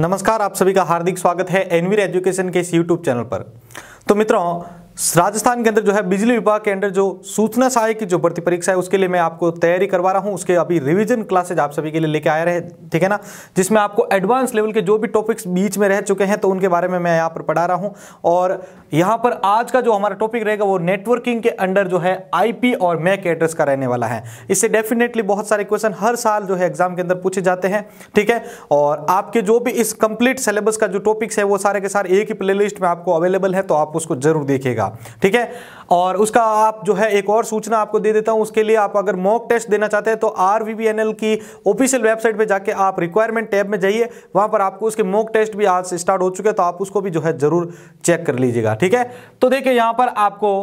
नमस्कार आप सभी का हार्दिक स्वागत है एनवीर एजुकेशन के इस यूट्यूब चैनल पर तो मित्रों राजस्थान के अंदर जो है बिजली विभाग के अंदर जो सूचना सहायक की जो भर्ती परीक्षा है उसके लिए मैं आपको तैयारी करवा रहा हूं उसके अभी रिवीजन क्लासेज आप सभी के लिए लेके आए रहे ठीक है ना जिसमें आपको एडवांस लेवल के जो भी टॉपिक्स बीच में रह चुके हैं तो उनके बारे में मैं यहाँ पर पढ़ा रहा हूँ और यहाँ पर आज का जो हमारा टॉपिक रहेगा वो नेटवर्किंग के अंडर जो है आई और मैक एड्रेस e का रहने वाला है इससे डेफिनेटली बहुत सारे क्वेश्चन हर साल जो है एग्जाम के अंदर पूछे जाते हैं ठीक है और आपके जो भी इस कंप्लीट सिलेबस का जो टॉपिक्स है वो सारे के सारे एक ही प्ले में आपको अवेलेबल है तो आप उसको जरूर देखिएगा रहेगा ठीक है और उसका आप जो है एक और सूचना आपको दे देता हूं उसके लिए आप अगर मॉक टेस्ट देना चाहते हैं तो आर की ऑफिशियल वेबसाइट पे जाके आप रिक्वायरमेंट टैब में जाइए वहां पर आपको उसके मॉक टेस्ट भी आज स्टार्ट हो चुके हैं तो आप उसको भी जो है जरूर चेक कर लीजिएगा ठीक है तो देखिए यहां पर आपको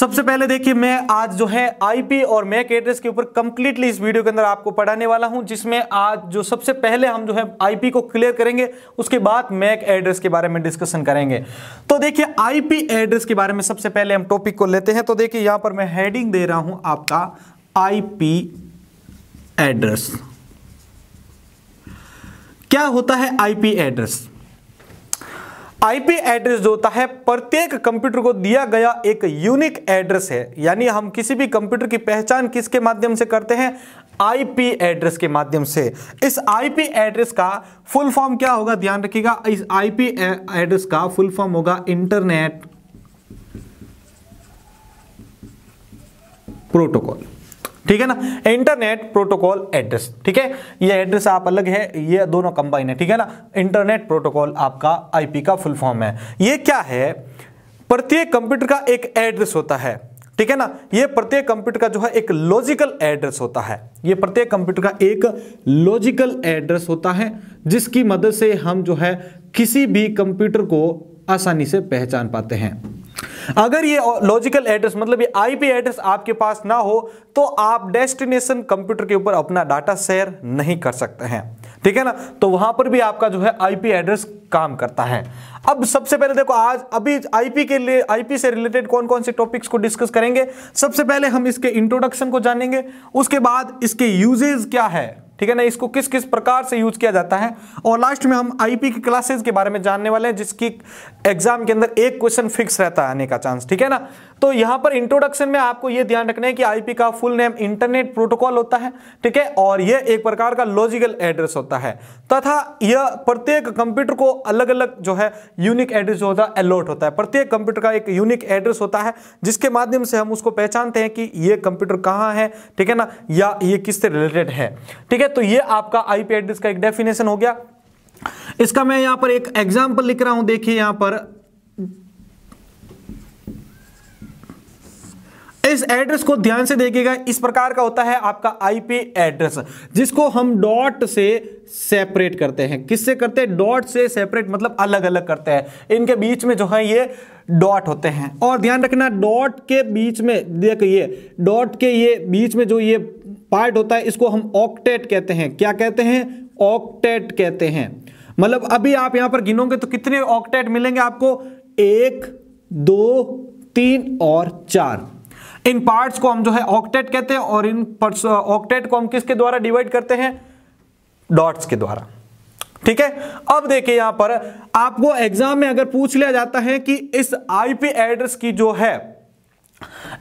सबसे पहले देखिए मैं आज जो है आईपी और मैक एड्रेस के ऊपर कंप्लीटली इस वीडियो के अंदर आपको पढ़ाने वाला हूं जिसमें आज जो सबसे पहले हम जो है आईपी को क्लियर करेंगे उसके बाद मैक एड्रेस के बारे में डिस्कशन करेंगे तो देखिए आईपी एड्रेस के बारे में सबसे पहले हम टॉपिक को लेते हैं तो देखिए यहां पर मैं हेडिंग दे रहा हूं आपका आई एड्रेस क्या होता है आईपी एड्रेस आईपी एड्रेस जो होता है प्रत्येक कंप्यूटर को दिया गया एक यूनिक एड्रेस है यानी हम किसी भी कंप्यूटर की पहचान किसके माध्यम से करते हैं आईपी एड्रेस के माध्यम से इस आईपी एड्रेस का फुल फॉर्म क्या होगा ध्यान रखिएगा इस आईपी एड्रेस का फुल फॉर्म होगा इंटरनेट प्रोटोकॉल ठीक है ना इंटरनेट प्रोटोकॉल एड्रेस ठीक है ये एड्रेस आप अलग है ये दोनों कंबाइन है ठीक है ना इंटरनेट प्रोटोकॉल आपका आईपी का फुल फॉर्म है ये क्या है प्रत्येक कंप्यूटर का एक एड्रेस होता है ठीक है ना ये प्रत्येक कंप्यूटर का जो है एक लॉजिकल एड्रेस होता है ये प्रत्येक कंप्यूटर का एक लॉजिकल एड्रेस होता है जिसकी मदद से हम जो है किसी भी कंप्यूटर को आसानी से पहचान पाते हैं अगर ये लॉजिकल एड्रेस मतलब ये आईपी एड्रेस आपके पास ना हो तो आप डेस्टिनेशन कंप्यूटर के ऊपर अपना डाटा शेयर नहीं कर सकते हैं ठीक है ना तो वहां पर भी आपका जो है आईपी एड्रेस काम करता है अब सबसे पहले देखो आज अभी आईपी के लिए आईपी से रिलेटेड कौन कौन से टॉपिक्स को डिस्कस करेंगे सबसे पहले हम इसके इंट्रोडक्शन को जानेंगे उसके बाद इसके यूजेज क्या है ठीक है ना इसको किस किस प्रकार से यूज किया जाता है और लास्ट में हम आईपी की क्लासेस के बारे में जानने वाले हैं जिसकी एग्जाम के अंदर एक क्वेश्चन फिक्स रहता है आने का चांस ठीक है ना तो यहां पर इंट्रोडक्शन में आपको यह ध्यान रखना है कि आईपी का फुल नेम इंटरनेट प्रोटोकॉल होता है ठीक है और यह एक प्रकार का लॉजिकल एड्रेस होता है तथा यह प्रत्येक कंप्यूटर को अलग अलग जो है यूनिक एड्रेस होता है अलॉट होता है प्रत्येक कंप्यूटर का एक यूनिक एड्रेस होता है जिसके माध्यम से हम उसको पहचानते हैं कि यह कंप्यूटर कहां है ठीक है ना या ये किससे रिलेटेड है ठीक है तो यह आपका आईपी एड्रेस का एक डेफिनेशन हो गया इसका मैं यहां पर एक एग्जाम्पल लिख रहा हूं देखिए यहां पर इस एड्रेस को ध्यान से देखिएगा इस प्रकार का होता है आपका आईपी एड्रेस जिसको हम डॉट से सेपरेट करते हैं किससे करते हैं डॉट से सेपरेट मतलब अलग अलग करते हैं इनके बीच में जो है ये डॉट होते हैं और ध्यान रखना डॉट के बीच में देखिए डॉट के ये बीच में जो ये पार्ट होता है इसको हम ऑक्टेट कहते हैं क्या कहते हैं ऑक्टेट कहते हैं मतलब अभी आप यहां पर गिनोगे तो कितने ऑक्टेट मिलेंगे आपको एक दो तीन और चार इन पार्ट्स को हम जो है ऑक्टेट कहते हैं और इन ऑक्टेट को हम किसके द्वारा डिवाइड करते हैं डॉट्स के द्वारा ठीक है अब देखिए यहां पर आपको एग्जाम में अगर पूछ लिया जाता है कि इस आईपी एड्रेस की जो है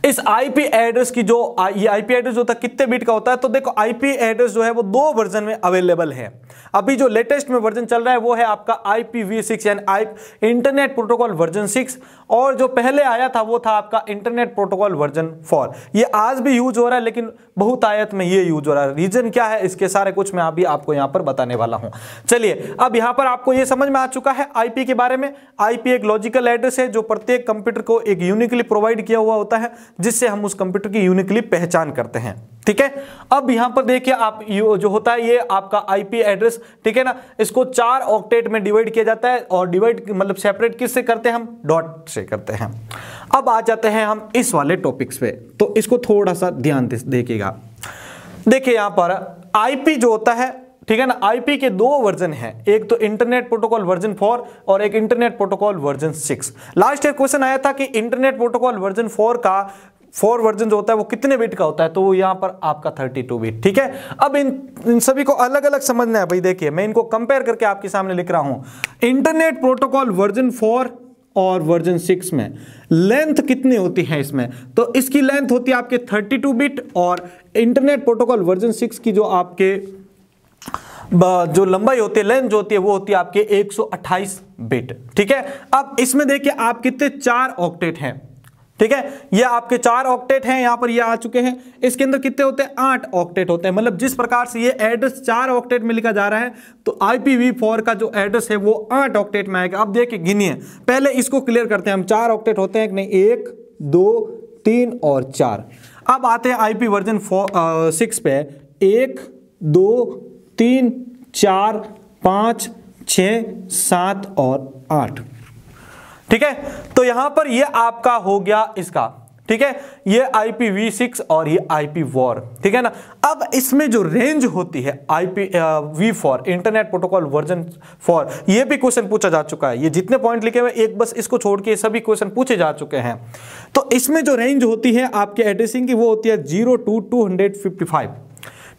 इस आईपी एड्रेस की जो आईपी एड्रेस जो था कितने बिट का होता है तो देखो आईपी एड्रेस जो है वो दो वर्जन में अवेलेबल है अभी जो लेटेस्ट में वर्जन चल रहा है वो है आपका IPv6 V six and I internet protocol version six और जो पहले आया था वो था आपका इंटरनेट प्रोटोकॉल वर्जन फोर ये आज भी यूज हो रहा है लेकिन बहुत आयत में ये यूज हो रहा है रीजन क्या है इसके सारे कुछ मैं अभी आपको यहाँ पर बताने वाला हूँ चलिए अब यहाँ पर आपको ये समझ में आ चुका है आईपी के बारे में आईपी एक लॉजिकल एड्रेस है जो प्रत्येक कंप्यूटर को एक यूनिकली प्रोवाइड किया हुआ होता है जिससे हम उस कंप्यूटर की यूनिकली पहचान करते हैं ठीक है अब यहां पर देखिए आप जो होता है ये आपका आईपी एड्रेस ठीक है ना इसको चार ऑक्टेट में डिवाइड किया जाता है और डिवाइड मतलब सेपरेट किससे करते हैं हम डॉट से करते हैं अब आ जाते हैं हम इस वाले टॉपिक्स पे तो इसको थोड़ा सा ध्यान देखिएगा देखिए यहां पर आईपी जो होता है ठीक है ना आईपी के दो वर्जन हैं एक तो इंटरनेट प्रोटोकॉल वर्जन फोर और एक internet protocol version six last एक क्वेश्चन आया था कि इंटरनेट प्रोटोकॉल वर्जन फोर का फोर वर्जन जो होता है वो कितने बिट का होता है तो यहां पर आपका थर्टी टू बिट ठीक है अब इन इन सभी को अलग अलग समझना है भाई देखिए मैं इनको कंपेयर करके आपके सामने लिख रहा हूं इंटरनेट प्रोटोकॉल वर्जन फोर और वर्जन सिक्स में लेंथ कितनी होती है इसमें तो इसकी लेंथ होती है आपके थर्टी टू बिट और इंटरनेट प्रोटोकॉल वर्जन सिक्स की जो आपके जो लंबाई होती है लेंथ जो होती है वो होती है आपके 128 बिट ठीक है अब इसमें देखिए आप कितने चार ऑक्टेट हैं ठीक है ये आपके चार ऑक्टेट हैं यहां पर ये आ चुके हैं इसके अंदर कितने होते हैं आठ ऑक्टेट होते हैं मतलब जिस प्रकार से ये एड्रेस चार ऑक्टेट में लिखा जा रहा है तो IPv4 का जो एड्रेस है वो आठ ऑक्टेट में आएगा अब देखिए गिनिए पहले इसको क्लियर करते हैं हम चार ऑक्टेट होते हैं नहीं एक दो तीन और चार अब आते हैं आईपी वर्जन फोर सिक्स पे एक दो तीन चार पाँच छ सात और आठ ठीक है तो यहां पर ये आपका हो गया इसका ठीक है ये वी सिक्स और ये आईपी वॉर ठीक है ना अब इसमें जो रेंज होती है IP V four internet protocol version four ये भी क्वेश्चन पूछा जा चुका है ये जितने पॉइंट लिखे हुए एक बस इसको छोड़ के सभी क्वेश्चन पूछे जा चुके हैं तो इसमें जो रेंज होती है आपके एड्रेसिंग की वो होती है zero to two hundred fifty five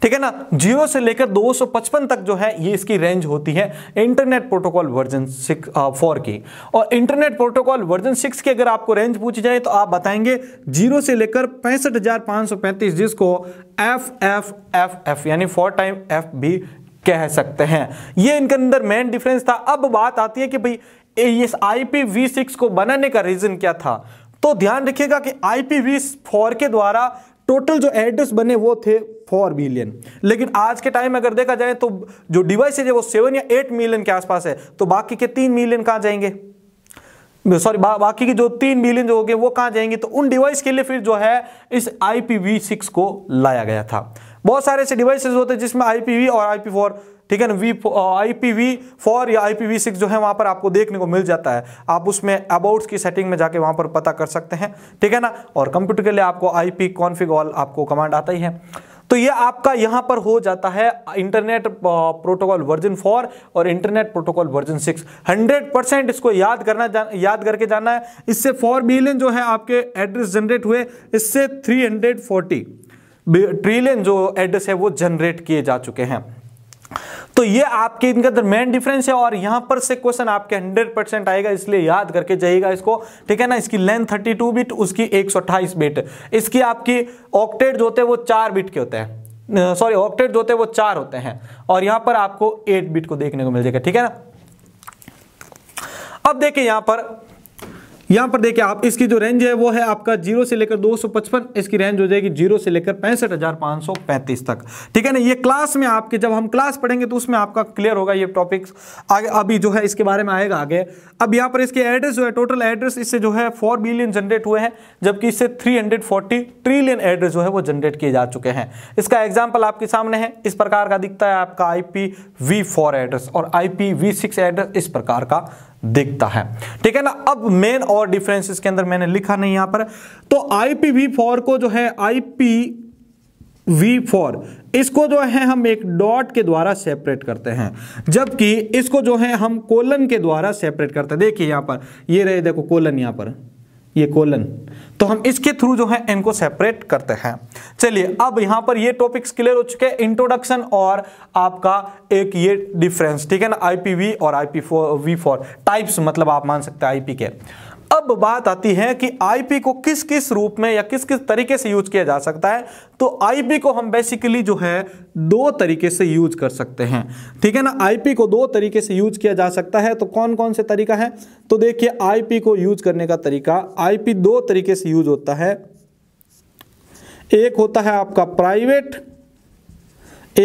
ठीक है ना जियो से लेकर 255 तक जो है ये इसकी रेंज होती है internet protocol version six four की और इंटरनेट प्रोटोकॉल वर्जन सिक्स की अगर आपको रेंज पूछी जाए तो आप बताएंगे जीरो से लेकर पैंसठ हजार सौ पैंतीस जिसको एफ एफ एफ एफ यानी फोर टाइम एफ भी कह सकते हैं ये इनके अंदर मेन डिफरेंस था अब बात आती है कि भाई इस IPv6 सिक्स को बनाने का रीजन क्या था तो ध्यान रखिएगा कि आई पी के द्वारा टोटल जो एड्रेस बने वो थे फोर मिलियन लेकिन आज के टाइम अगर देखा जाए तो जो डिवाइस है वो सेवन या एट मिलियन के आसपास है तो बाकी के तीन मिलियन कहाँ जाएंगे सॉरी बा, बाकी की जो तीन मिलियन जो हो गए वो कहाँ जाएंगे तो उन डिवाइस के लिए फिर जो है इस आई को लाया गया था बहुत सारे ऐसे डिवाइसेज होते हैं जिसमें आई और आई ठीक है ना V I P V four या आई पी वी सिक्स जो है वहां पर आपको देखने को मिल जाता है आप उसमें अबाउट्स की सेटिंग में जाके वहां पर पता कर सकते हैं ठीक है ना और कंप्यूटर के लिए आपको आई पी कॉन्फिग ऑल आपको कमांड आता ही है तो ये आपका यहां पर हो जाता है इंटरनेट प्रोटोकॉल वर्जन फोर और internet protocol version six hundred percent इसको याद करना याद करके जाना है इससे फोर बिलियन जो है आपके एड्रेस जनरेट हुए इससे थ्री हंड्रेड फोर्टी ट्रिलियन जो एड्रेस है वो जनरेट किए जा चुके हैं तो ये आपके इनके अंदर मेन डिफरेंस है और यहां पर से क्वेश्चन आपके 100 परसेंट आएगा इसलिए याद करके जाइएगा इसको ठीक है ना इसकी लेंथ 32 बिट उसकी 128 बिट इसकी आपकी ऑक्टेट जो होते हैं वो चार बिट के होते हैं सॉरी ऑक्टेट जो होते हैं वो चार होते हैं और यहां पर आपको एट बिट को देखने को मिल जाएगा ठीक है ना अब देखिए यहां पर यहां पर देखिए आप इसकी जो रेंज है वो है आपका जीरो से लेकर 255 इसकी रेंज हो जाएगी जीरो से लेकर पैंसठ तक ठीक है ना ये क्लास में आपके जब हम क्लास पढ़ेंगे तो उसमें आपका क्लियर होगा ये टॉपिक आगे अभी जो है इसके बारे में आएगा आगे अब यहां पर इसके एड्रेस जो है टोटल एड्रेस इससे जो है फोर बिलियन जनरेट हुए हैं जबकि इससे फोर्टी ट्रिलियन एड्रेस जो है वो जनरेट किए जा चुके हैं इसका एग्जाम्पल आपके सामने है इस प्रकार का दिखता है आपका वी फोर एड्रेस और वी सिक्स एड्रेस इस प्रकार का दिखता है ठीक है ना अब मेन और डिफरेंस के अंदर मैंने लिखा नहीं यहां पर तो आईपीवी फोर को जो है आईपी वी फोर इसको जो है हम एक डॉट के द्वारा सेपरेट करते हैं जबकि इसको जो है हम कोलन के द्वारा सेपरेट करते हैं देखिए यहां पर ये रहे देखो कोलन यहां पर ये कोलन तो हम इसके थ्रू जो है इनको सेपरेट करते हैं चलिए अब यहां पर ये टॉपिक्स क्लियर हो चुके हैं इंट्रोडक्शन और आपका एक ये डिफरेंस ठीक है ना आईपीवी और आईपी वी फोर टाइप्स मतलब आप मान सकते हैं आईपी के अब बात आती है कि आईपी को किस किस रूप में या किस किस तरीके से यूज किया जा सकता है तो आईपी को हम बेसिकली जो है दो तरीके से यूज कर सकते हैं ठीक है ना आईपी को दो तरीके से यूज किया जा सकता है तो कौन कौन से तरीका है तो देखिए आईपी को यूज करने का तरीका आईपी दो तरीके से यूज होता है एक होता है आपका प्राइवेट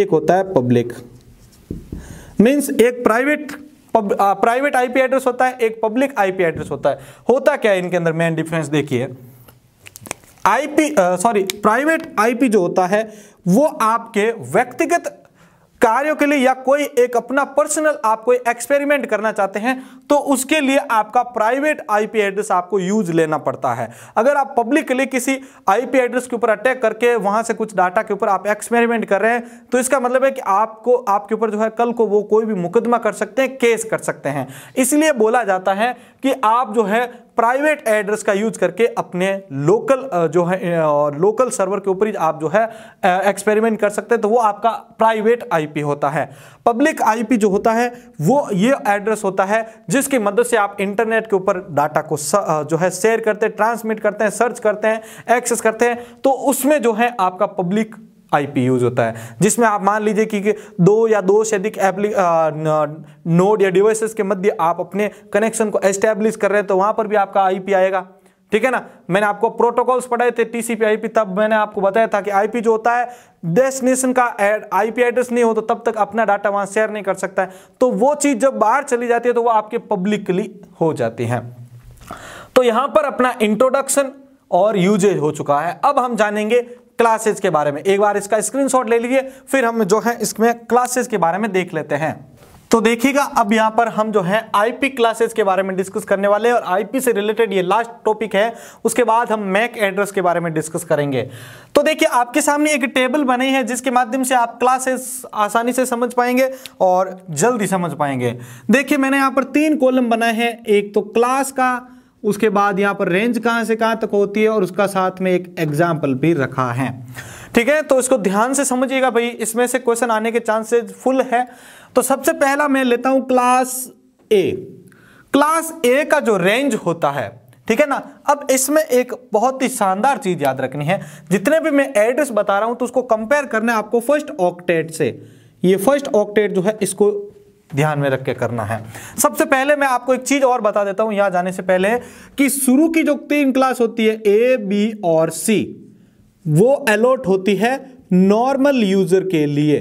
एक होता है पब्लिक मीन्स एक प्राइवेट प्राइवेट आईपी एड्रेस होता है एक पब्लिक आईपी एड्रेस होता है होता क्या है इनके अंदर मेन डिफरेंस देखिए आईपी सॉरी प्राइवेट आईपी जो होता है वो आपके व्यक्तिगत कार्यों के लिए या कोई एक अपना पर्सनल आप कोई एक्सपेरिमेंट करना चाहते हैं तो उसके लिए आपका प्राइवेट आईपी एड्रेस आपको यूज लेना पड़ता है अगर आप पब्लिकली किसी आईपी एड्रेस के ऊपर अटैक करके वहां से कुछ डाटा के ऊपर आप एक्सपेरिमेंट कर रहे हैं तो इसका मतलब है कि आपको आपके ऊपर जो है कल को वो कोई भी मुकदमा कर सकते हैं केस कर सकते हैं इसलिए बोला जाता है कि आप जो है प्राइवेट एड्रेस का यूज करके अपने लोकल जो है लोकल सर्वर के ऊपर ही आप जो है एक्सपेरिमेंट कर सकते हैं तो वो आपका प्राइवेट आईपी होता है पब्लिक आईपी जो होता है वो ये एड्रेस होता है जिस जिसकी मदद से आप इंटरनेट के ऊपर डाटा को स, जो है शेयर करते हैं ट्रांसमिट करते हैं सर्च करते हैं एक्सेस करते हैं तो उसमें जो है आपका पब्लिक आईपी यूज होता है जिसमें आप मान लीजिए कि, दो या दो से अधिक नोड या डिवाइसेस के मध्य आप अपने कनेक्शन को एस्टेब्लिश कर रहे हैं तो वहां पर भी आपका आईपी आएगा ठीक है ना मैंने आपको प्रोटोकॉल्स पढ़ाए थे टीसीपी आईपी तब मैंने आपको बताया था कि आईपी जो होता है डेस्टिनेशन का एड आईपी एड्रेस नहीं हो तो तब तक अपना डाटा वहां शेयर नहीं कर सकता है तो वो चीज जब बाहर चली जाती है तो वो आपके पब्लिकली हो जाती है तो यहां पर अपना इंट्रोडक्शन और यूजेज हो चुका है अब हम जानेंगे क्लासेज के बारे में एक बार इसका स्क्रीनशॉट ले लीजिए फिर हम जो है इसमें क्लासेज के बारे में देख लेते हैं तो देखिएगा अब यहाँ पर हम जो है आईपी क्लासेस के बारे में डिस्कस करने वाले हैं और आईपी से रिलेटेड ये लास्ट टॉपिक है उसके बाद हम मैक एड्रेस के बारे में डिस्कस करेंगे तो देखिए आपके सामने एक टेबल बनी है जिसके माध्यम से आप क्लासेस आसानी से समझ पाएंगे और जल्दी समझ पाएंगे देखिए मैंने यहाँ पर तीन कॉलम बनाए हैं एक तो क्लास का उसके बाद यहाँ पर रेंज कहां से कहां तक होती है और उसका साथ में एक एग्जाम्पल भी रखा है ठीक है तो इसको ध्यान से समझिएगा भाई इसमें से क्वेश्चन आने के चांसेस फुल है तो सबसे पहला मैं लेता हूं क्लास ए क्लास ए का जो रेंज होता है ठीक है ना अब इसमें एक बहुत ही शानदार चीज याद रखनी है जितने भी मैं एड्रेस बता रहा हूं तो उसको कंपेयर करना है आपको फर्स्ट ऑक्टेट से ये फर्स्ट ऑक्टेट जो है इसको ध्यान में रख के करना है सबसे पहले मैं आपको एक चीज और बता देता हूं यहां जाने से पहले कि शुरू की जो तीन क्लास होती है ए बी और सी वो अलॉट होती है नॉर्मल यूजर के लिए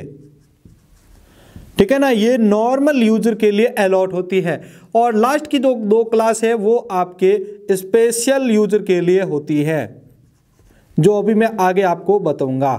ठीक है ना ये नॉर्मल यूजर के लिए अलॉट होती है और लास्ट की जो दो, दो क्लास है वो आपके स्पेशल यूजर के लिए होती है जो अभी मैं आगे आपको बताऊंगा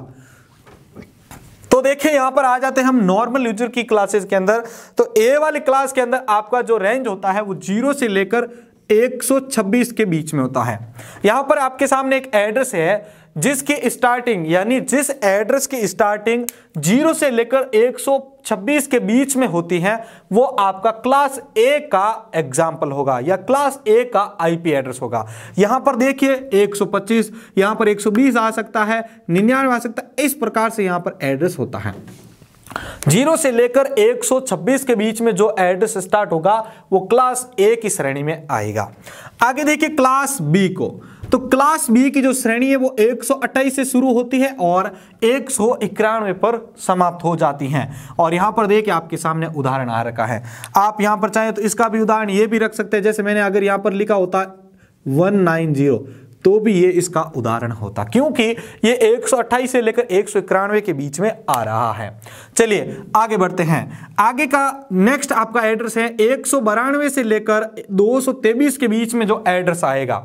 तो देखिए यहां पर आ जाते हैं हम नॉर्मल यूजर की क्लासेस के अंदर तो ए वाली क्लास के अंदर आपका जो रेंज होता है वो जीरो से लेकर 126 के बीच में होता है यहां पर आपके सामने एक एड्रेस है जिसकी स्टार्टिंग यानी जिस एड्रेस की स्टार्टिंग जीरो से लेकर 126 के बीच में होती है वो आपका क्लास ए का एग्जाम्पल होगा या क्लास ए का आईपी एड्रेस होगा यहां पर देखिए 125 यहां पर 120 आ सकता है निन्यानवे आ सकता है इस प्रकार से यहां पर एड्रेस होता है जीरो से लेकर 126 के बीच में जो एड्रेस स्टार्ट होगा वो क्लास ए की श्रेणी में आएगा आगे देखिए क्लास बी को तो क्लास बी की जो श्रेणी है वो एक से शुरू होती है और एक पर समाप्त हो जाती हैं और यहां पर देखिए आपके सामने उदाहरण आ रखा है आप यहां पर चाहें तो इसका भी उदाहरण ये भी रख सकते हैं जैसे मैंने अगर यहां पर लिखा होता वन तो भी ये इसका उदाहरण होता क्योंकि ये एक से लेकर एक के बीच में आ रहा है चलिए आगे बढ़ते हैं आगे का नेक्स्ट आपका एड्रेस है एक से लेकर दो के बीच में जो एड्रेस आएगा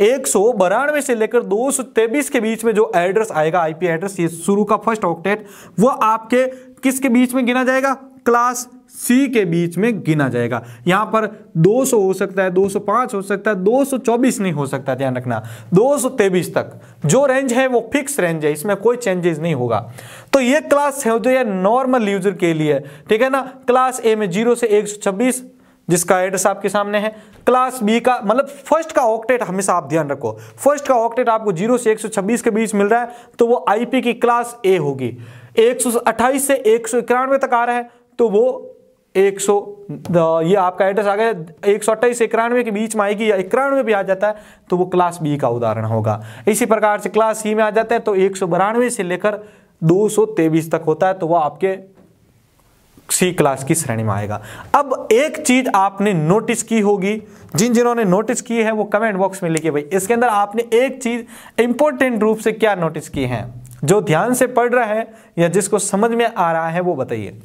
एक सौ बानवे से लेकर दो सौ तेईस के बीच में जो एड्रेस आएगा आईपी एड्रेस ये शुरू का फर्स्ट ऑक्टेट वो आपके किसके बीच में गिना जाएगा क्लास सी के बीच में गिना जाएगा यहां पर 200 हो सकता है 205 हो सकता है 224 नहीं हो सकता ध्यान रखना दो तक जो रेंज है वो फिक्स रेंज है इसमें कोई चेंजेस नहीं होगा तो ये क्लास है जो ये नॉर्मल यूजर के लिए ठीक है ना क्लास ए में 0 से 126 जिसका एड्रेस आपके सामने है क्लास बी का मतलब फर्स्ट का ऑक्टेट हमेशा आप ध्यान रखो फर्स्ट का ऑक्टेट आपको जीरो से 126 के बीच मिल रहा है तो वो आईपी की क्लास ए होगी 128 से एक सौ इक्यानवे तक आ रहा है तो वो 100 ये आपका एड्रेस आ गया एक सौ अट्ठाईस से इक्यानवे के बीच में आएगी या इक्यानवे भी आ जाता है तो वो क्लास बी का उदाहरण होगा इसी प्रकार से क्लास सी में आ जाता है तो एक से लेकर दो तक होता है तो वह आपके सी क्लास की श्रेणी में आएगा अब एक चीज आपने नोटिस की होगी जिन जिन्होंने नोटिस की है वो कमेंट बॉक्स में लिखिए भाई इसके अंदर आपने एक चीज इंपॉर्टेंट रूप से क्या नोटिस की है जो ध्यान से पढ़ रहा है या जिसको समझ में आ रहा है वो बताइए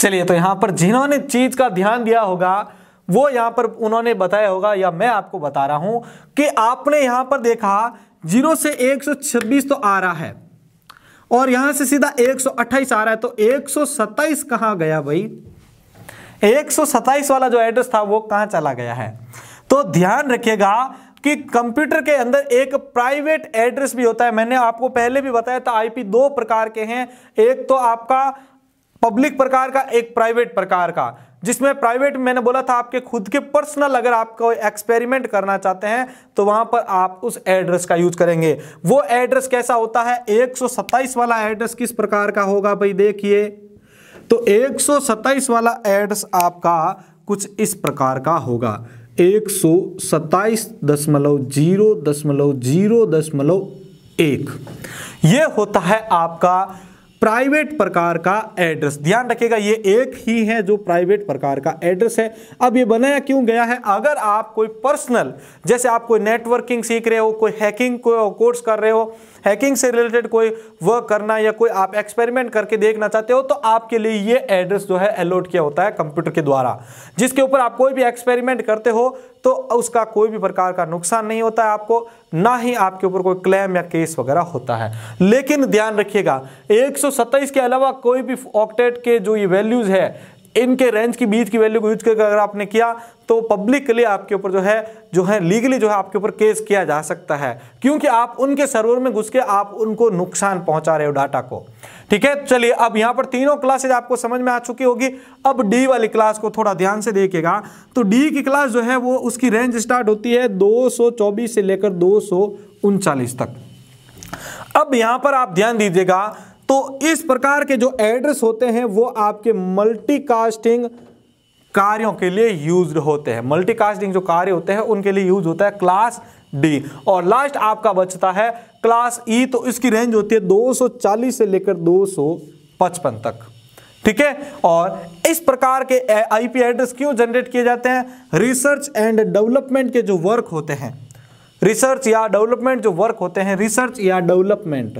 चलिए तो यहां पर जिन्होंने चीज का ध्यान दिया होगा वो यहां पर उन्होंने बताया होगा या मैं आपको बता रहा हूं कि आपने यहां पर देखा जीरो से 126 तो आ रहा है और यहां से सीधा 128 आ रहा है तो 127 कहां गया भाई 127 वाला जो एड्रेस था वो कहां चला गया है तो ध्यान रखिएगा कि कंप्यूटर के अंदर एक प्राइवेट एड्रेस भी होता है मैंने आपको पहले भी बताया था आईपी दो प्रकार के हैं एक तो आपका पब्लिक प्रकार का एक प्राइवेट प्रकार का जिसमें प्राइवेट मैंने बोला था आपके खुद के पर्सनल अगर आप कोई एक्सपेरिमेंट करना चाहते हैं तो वहां पर आप उस एड्रेस का यूज करेंगे वो एड्रेस कैसा होता है 127 वाला एड्रेस किस प्रकार का होगा भाई देखिए तो 127 वाला एड्रेस आपका कुछ इस प्रकार का होगा एक सौ दशमलव जीरो दशमलव जीरो दशमलव एक ये होता है आपका प्राइवेट प्रकार का एड्रेस ध्यान रखिएगा ये एक ही है जो प्राइवेट प्रकार का एड्रेस है अब ये बनाया क्यों गया है अगर आप कोई पर्सनल जैसे आप कोई नेटवर्किंग सीख रहे हो कोई हैकिंग कोर्स कर रहे हो हैकिंग से रिलेटेड कोई वर्क करना या कोई आप एक्सपेरिमेंट करके देखना चाहते हो तो आपके लिए ये एड्रेस जो है अलॉट किया होता है कंप्यूटर के द्वारा जिसके ऊपर आप कोई भी एक्सपेरिमेंट करते हो तो उसका कोई भी प्रकार का नुकसान नहीं होता है आपको ना ही आपके ऊपर कोई क्लेम या केस वगैरह होता है लेकिन ध्यान रखिएगा एक के अलावा कोई भी ऑक्टेट के जो ये वैल्यूज है इनके रेंज की बीच की वैल्यू को यूज करके अगर आपने किया तो पब्लिकली आपके ऊपर जो है जो है लीगली जो है आपके ऊपर केस किया जा सकता है क्योंकि आप उनके सर्वर में घुस के आप उनको नुकसान पहुंचा रहे हो डाटा को ठीक है चलिए अब यहां पर तीनों क्लासेज आपको समझ में आ चुकी होगी अब डी वाली क्लास को थोड़ा ध्यान से देखिएगा तो डी की क्लास जो है वो उसकी रेंज स्टार्ट होती है दो से लेकर दो तक अब यहां पर आप ध्यान दीजिएगा तो इस प्रकार के जो एड्रेस होते हैं वो आपके मल्टीकास्टिंग कार्यों के लिए यूज होते हैं मल्टीकास्टिंग जो कार्य होते हैं उनके लिए यूज होता है क्लास डी और लास्ट आपका बचता है क्लास ई e, तो इसकी रेंज होती है 240 से लेकर 255 तक ठीक है और इस प्रकार के आईपी एड्रेस क्यों जनरेट किए जाते हैं रिसर्च एंड डेवलपमेंट के जो वर्क होते हैं रिसर्च या डेवलपमेंट जो वर्क होते हैं रिसर्च या डेवलपमेंट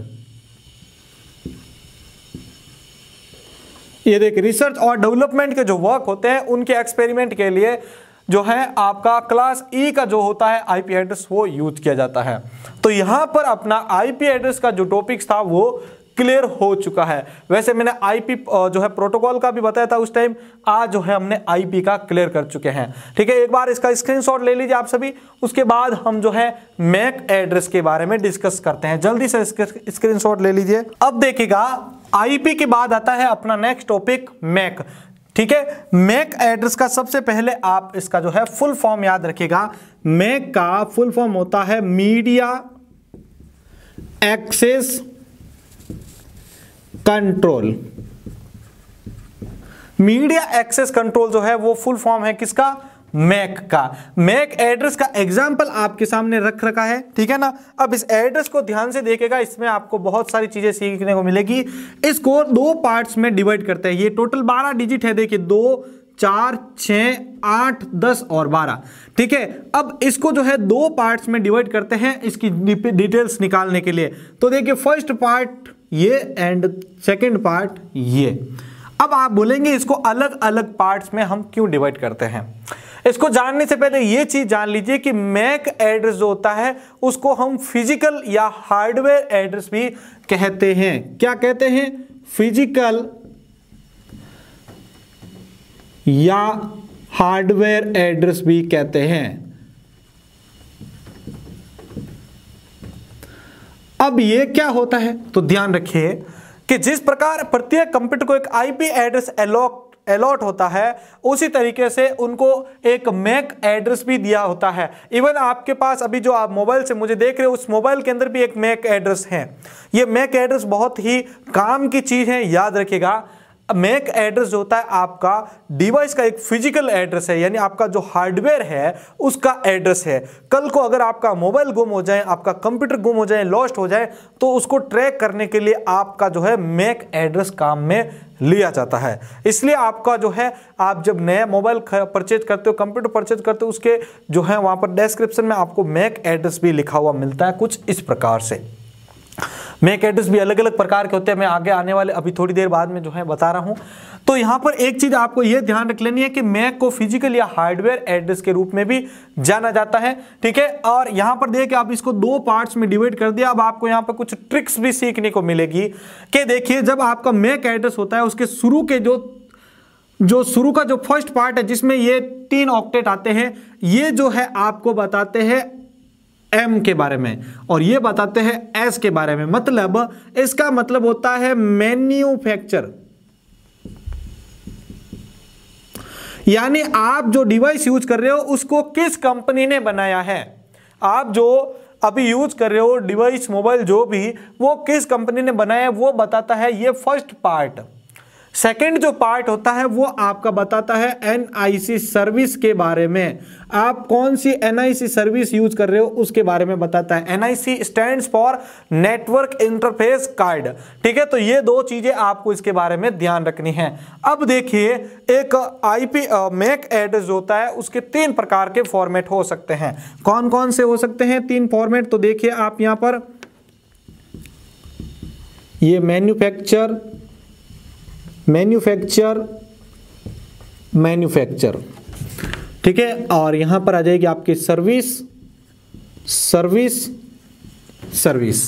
ये देख रिसर्च और डेवलपमेंट के जो वर्क होते हैं उनके एक्सपेरिमेंट के लिए जो है आपका क्लास ई e का जो होता है आईपी एड्रेस वो यूज किया जाता है तो यहां पर अपना आईपी एड्रेस का जो टॉपिक था वो क्लियर हो चुका है वैसे मैंने आईपी जो है प्रोटोकॉल का भी बताया था उस टाइम आज जो है हमने आईपी का क्लियर कर चुके हैं ठीक है एक बार इसका स्क्रीनशॉट ले लीजिए आप सभी उसके बाद हम जो है मैक एड्रेस के बारे में डिस्कस करते हैं जल्दी से शॉट ले लीजिए अब देखिएगा आईपी के बाद आता है अपना नेक्स्ट टॉपिक मैक ठीक है मैक एड्रेस का सबसे पहले आप इसका जो है फुल फॉर्म याद रखिएगा मैक का फुल फॉर्म होता है media access control media access control जो है वो फुल फॉर्म है किसका मैक का मैक एड्रेस का एग्जाम्पल आपके सामने रख रखा है ठीक है ना अब इस एड्रेस को ध्यान से देखेगा इसमें आपको बहुत सारी चीजें सीखने को मिलेगी इसको दो पार्ट्स में डिवाइड करते हैं ये टोटल बारह डिजिट है देखिए दो चार छ आठ दस और बारह ठीक है अब इसको जो है दो पार्ट्स में डिवाइड करते हैं इसकी डिटेल्स निकालने के लिए तो देखिए फर्स्ट पार्ट ये एंड सेकेंड पार्ट ये अब आप बोलेंगे इसको अलग अलग पार्ट्स में हम क्यों डिवाइड करते हैं इसको जानने से पहले यह चीज़ जान लीजिए कि मैक एड्रेस जो होता है उसको हम फिजिकल या हार्डवेयर एड्रेस भी कहते हैं क्या कहते हैं फिजिकल या हार्डवेयर एड्रेस भी कहते हैं अब ये क्या होता है तो ध्यान रखिए कि जिस प्रकार प्रत्येक कंप्यूटर को एक आईपी एड्रेस एलॉक अलॉट होता है उसी तरीके से उनको एक मैक एड्रेस भी दिया होता है इवन आपके पास अभी जो आप मोबाइल से मुझे देख रहे हो उस मोबाइल के अंदर भी एक मैक एड्रेस है ये मैक एड्रेस बहुत ही काम की चीज़ है याद रखिएगा मैक एड्रेस जो होता है आपका डिवाइस का एक फिजिकल एड्रेस है यानी आपका जो हार्डवेयर है उसका एड्रेस है कल को अगर आपका मोबाइल गुम हो जाए आपका कंप्यूटर गुम हो जाए लॉस्ट हो जाए तो उसको ट्रैक करने के लिए आपका जो है मैक एड्रेस काम में लिया जाता है इसलिए आपका जो है आप जब नया मोबाइल परचेज करते हो कंप्यूटर परचेज करते हो उसके जो है वहाँ पर डिस्क्रिप्शन में आपको मैक एड्रेस भी लिखा हुआ मिलता है कुछ इस प्रकार से मेक एड्रेस भी अलग अलग प्रकार के होते हैं मैं आगे आने वाले अभी थोड़ी देर बाद में जो है बता रहा हूँ तो यहाँ पर एक चीज़ आपको ये ध्यान रख लेनी है कि मैक को फिजिकल या हार्डवेयर एड्रेस के रूप में भी जाना जाता है ठीक है और यहाँ पर देखिए आप इसको दो पार्ट्स में डिवाइड कर दिया अब आपको यहाँ पर कुछ ट्रिक्स भी सीखने को मिलेगी कि देखिए जब आपका मैक एड्रेस होता है उसके शुरू के जो जो शुरू का जो फर्स्ट पार्ट है जिसमें ये तीन ऑक्टेट आते हैं ये जो है आपको बताते हैं एम के बारे में और ये बताते हैं एस के बारे में मतलब इसका मतलब होता है मैन्युफैक्चर यानी आप जो डिवाइस यूज कर रहे हो उसको किस कंपनी ने बनाया है आप जो अभी यूज कर रहे हो डिवाइस मोबाइल जो भी वो किस कंपनी ने बनाया है वो बताता है ये फर्स्ट पार्ट सेकेंड जो पार्ट होता है वो आपका बताता है एनआईसी सर्विस के बारे में आप कौन सी एनआईसी सर्विस यूज कर रहे हो उसके बारे में बताता है NIC stand for network interface card ठीक है तो ये दो चीजें आपको इसके बारे में ध्यान रखनी है अब देखिए एक आईपी मैक एड्रेस होता है उसके तीन प्रकार के फॉर्मेट हो सकते हैं कौन कौन से हो सकते हैं तीन फॉर्मेट तो देखिए आप यहां पर ये मैन्युफैक्चर मैन्युफैक्चर मैन्युफैक्चर ठीक है और यहां पर आ जाएगी आपकी सर्विस सर्विस सर्विस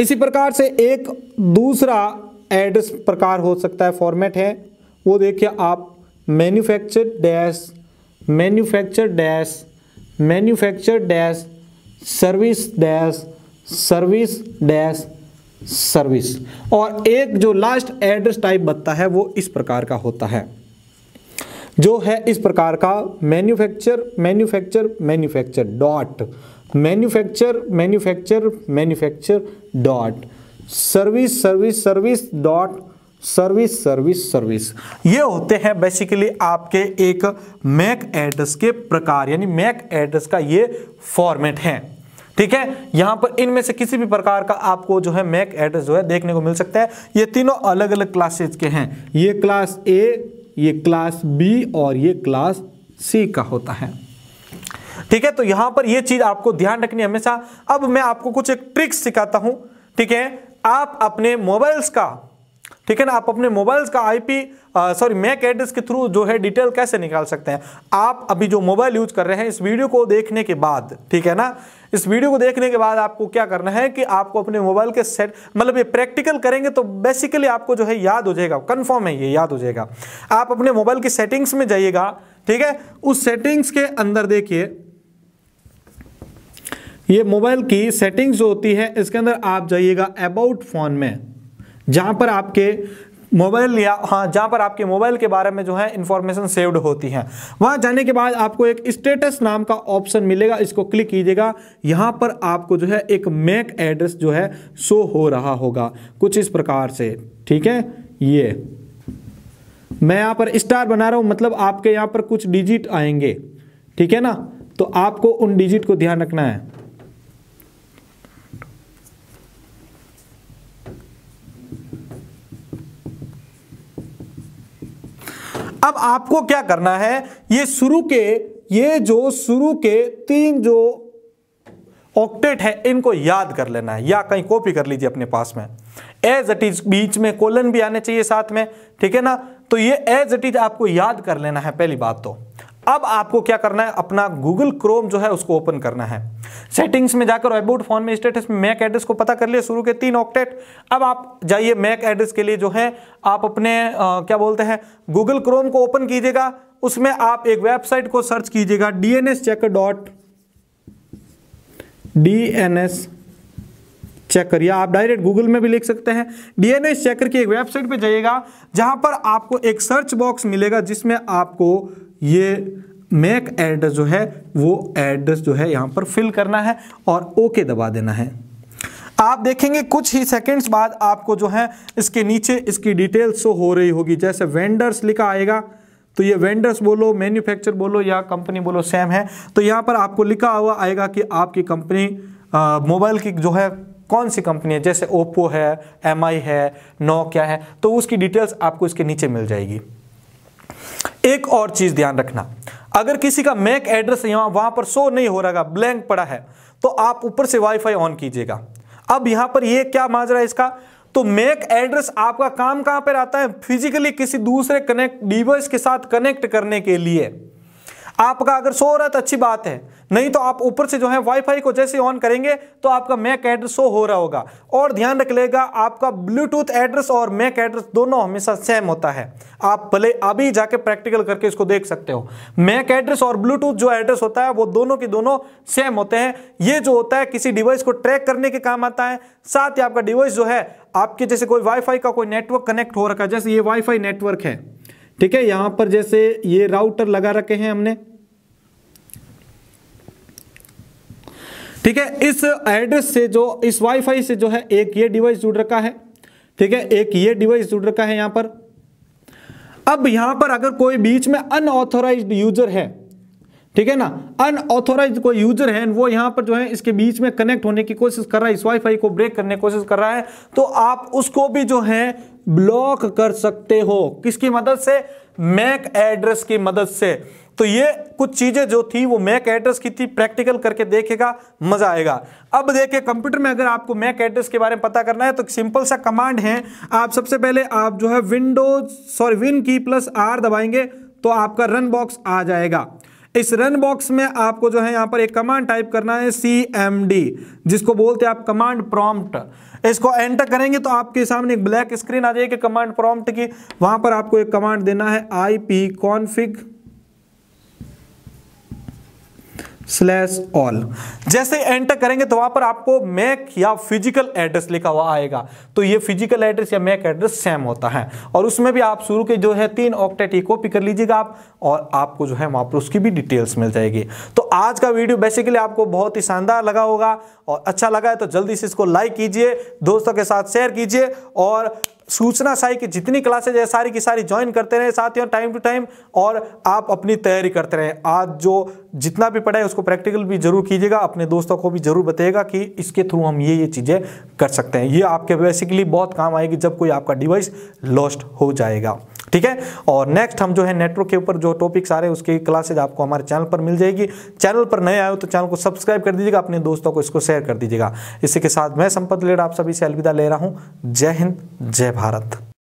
इसी प्रकार से एक दूसरा एड्रेस प्रकार हो सकता है फॉर्मेट है वो देखिए आप manufacture dash manufacture dash manufacture dash service dash service dash service और एक जो लास्ट एड्रेस टाइप बनता है वो इस प्रकार का होता है जो है इस प्रकार का manufacture manufacture manufacture dot manufacture manufacture manufacture dot service service service dot service service service ये होते हैं बेसिकली आपके एक मैक एड्रेस के प्रकार यानी मैक एड्रेस का ये फॉर्मेट है ठीक है यहां पर इनमें से किसी भी प्रकार का आपको जो है मैक एड्रेस जो है देखने को मिल सकता है ये तीनों अलग अलग क्लासेज के हैं ये क्लास ए ये क्लास बी और ये क्लास सी का होता है ठीक है तो यहां पर यह चीज आपको ध्यान रखनी हमेशा अब मैं आपको कुछ एक ट्रिक्स सिखाता हूं ठीक है आप अपने मोबाइल्स का ठीक है ना आप अपने मोबाइल्स का आईपी सॉरी मैक एड्रेस के थ्रू जो है डिटेल कैसे निकाल सकते हैं आप अभी जो मोबाइल यूज कर रहे हैं इस वीडियो को देखने के बाद ठीक है ना इस वीडियो को देखने के बाद आपको क्या करना है कि आपको अपने मोबाइल के सेट मतलब ये प्रैक्टिकल करेंगे तो बेसिकली आपको जो है याद हो जाएगा कन्फर्म है ये याद हो जाएगा आप अपने मोबाइल की सेटिंग्स में जाइएगा ठीक है उस सेटिंग्स के अंदर देखिए ये मोबाइल की सेटिंग्स जो होती है इसके अंदर आप जाइएगा अबाउट फोन में जहां पर आपके मोबाइल या हाँ जहाँ पर आपके मोबाइल के बारे में जो है इन्फॉर्मेशन सेव्ड होती है वहाँ जाने के बाद आपको एक स्टेटस नाम का ऑप्शन मिलेगा इसको क्लिक कीजिएगा यहाँ पर आपको जो है एक मैक एड्रेस जो है शो हो रहा होगा कुछ इस प्रकार से ठीक है ये मैं यहाँ पर स्टार बना रहा हूँ मतलब आपके यहाँ पर कुछ डिजिट आएंगे ठीक है ना तो आपको उन डिजिट को ध्यान रखना है अब आपको क्या करना है ये शुरू के ये जो शुरू के तीन जो ऑक्टेट है इनको याद कर लेना है या कहीं कॉपी कर लीजिए अपने पास में एज इट इज बीच में कोलन भी आने चाहिए साथ में ठीक है ना तो ये एज इट इज आपको याद कर लेना है पहली बात तो अब आपको क्या करना है अपना गूगल क्रोम जो है उसको ओपन करना है सेटिंग्स में जाकर अबाउट फोन में स्टेटस में मैक एड्रेस को पता कर लिए शुरू के तीन ऑक्टेट अब आप जाइए मैक एड्रेस के लिए जो है आप अपने आ, क्या बोलते हैं गूगल क्रोम को ओपन कीजिएगा उसमें आप एक वेबसाइट को सर्च कीजिएगा D N S check dot D N S checker या आप डायरेक्ट गूगल में भी लिख सकते हैं डीएनए चेकर की एक वेबसाइट पे जाइएगा जहां पर आपको एक सर्च बॉक्स मिलेगा जिसमें आपको ये मेक एड्रेस जो है वो एड्रेस जो है यहां पर फिल करना है और ओके दबा देना है आप देखेंगे कुछ ही सेकंड्स बाद आपको जो है इसके नीचे इसकी डिटेल शो हो रही होगी जैसे वेंडर्स लिखा आएगा तो ये वेंडर्स बोलो मैन्युफैक्चर बोलो या कंपनी बोलो सेम है तो यहां पर आपको लिखा हुआ आएगा कि आपकी कंपनी मोबाइल की जो है कौन सी कंपनी है जैसे ओप्पो है एम है नो क्या है तो उसकी डिटेल्स आपको इसके नीचे मिल जाएगी एक और चीज़ ध्यान रखना अगर किसी का मैक एड्रेस यहां वहां पर शो नहीं हो रहा ब्लैंक पड़ा है तो आप ऊपर से वाईफाई ऑन कीजिएगा अब यहां पर ये क्या माजरा है इसका तो मैक एड्रेस आपका काम कहां पर आता है फिजिकली किसी दूसरे कनेक्ट डिवाइस के साथ कनेक्ट करने के लिए आपका अगर सो रहा है तो अच्छी बात है नहीं तो आप ऊपर से जो है वाईफाई को जैसे ऑन करेंगे तो आपका मैक एड्रेस शो हो रहा होगा और ध्यान रख लेगा आपका ब्लूटूथ एड्रेस और मैक एड्रेस दोनों हमेशा सेम होता है आप भले अभी जाके प्रैक्टिकल करके इसको देख सकते हो मैक एड्रेस और ब्लूटूथ जो एड्रेस होता है वो दोनों के दोनों सेम होते हैं ये जो होता है किसी डिवाइस को ट्रैक करने के काम आता है साथ ही आपका डिवाइस जो है आपके जैसे कोई वाईफाई का कोई नेटवर्क कनेक्ट हो रखा है जैसे ये वाईफाई नेटवर्क है ठीक है यहां पर जैसे ये राउटर लगा रखे हैं हमने ठीक है इस एड्रेस से जो इस वाईफाई से जो है एक ये डिवाइस जुड़ रखा है ठीक है एक ये डिवाइस जुड़ रखा है यहां पर अब यहां पर अगर कोई बीच में अनऑथोराइज यूजर है ठीक है ना अनऑथोराइज कोई यूजर है वो यहां पर जो है इसके बीच में कनेक्ट होने की कोशिश कर रहा है इस वाईफाई को ब्रेक करने की कोशिश कर रहा है तो आप उसको भी जो है ब्लॉक कर सकते हो किसकी मदद से मैक एड्रेस की मदद से तो ये कुछ चीजें जो थी वो मैक एड्रेस की थी प्रैक्टिकल करके देखेगा मजा आएगा अब देखे कंप्यूटर में अगर आपको मैक एड्रेस के बारे में पता करना है तो सिंपल सा कमांड है आप सबसे पहले आप जो है विंडोज सॉरी विन की प्लस आर दबाएंगे तो आपका रन बॉक्स आ जाएगा इस रन बॉक्स में आपको जो है यहां पर एक कमांड टाइप करना है सी एम डी जिसको बोलते हैं आप कमांड प्रॉम्प्ट इसको एंटर करेंगे तो आपके सामने एक ब्लैक स्क्रीन आ जाएगी कमांड प्रॉम्प्ट की वहां पर आपको एक कमांड देना है I P config slash all जैसे एंटर करेंगे तो वहां पर आपको मैक या फिजिकल एड्रेस लिखा हुआ आएगा तो ये फिजिकल एड्रेस या मैक एड्रेस सेम होता है और उसमें भी आप शुरू के जो है तीन ऑक्टेट ये कॉपी कर लीजिएगा आप और आपको जो है वहां पर उसकी भी डिटेल्स मिल जाएगी तो आज का वीडियो बेसिकली आपको बहुत ही शानदार लगा होगा और अच्छा लगा है तो जल्दी से इसको लाइक कीजिए दोस्तों के साथ शेयर कीजिए और सूचना साई की जितनी क्लासेज है सारी की सारी ज्वाइन करते रहें साथियों टाइम टू टाइम और आप अपनी तैयारी करते रहें आज जो जितना भी पढ़ा है उसको प्रैक्टिकल भी जरूर कीजिएगा अपने दोस्तों को भी जरूर बताइएगा कि इसके थ्रू हम ये ये चीज़ें कर सकते हैं ये आपके बेसिकली बहुत काम आएगी जब कोई आपका डिवाइस लॉस्ट हो जाएगा ठीक है और नेक्स्ट हम जो है नेटवर्क के ऊपर जो टॉपिक्स आ रहे हैं उसकी क्लासेज आपको हमारे चैनल पर मिल जाएगी चैनल पर नए आए हो तो चैनल को सब्सक्राइब कर दीजिएगा अपने दोस्तों को इसको शेयर कर दीजिएगा इसी के साथ मैं संपत लेड़ आप सभी से अलविदा ले रहा हूँ जय हिंद जय भारत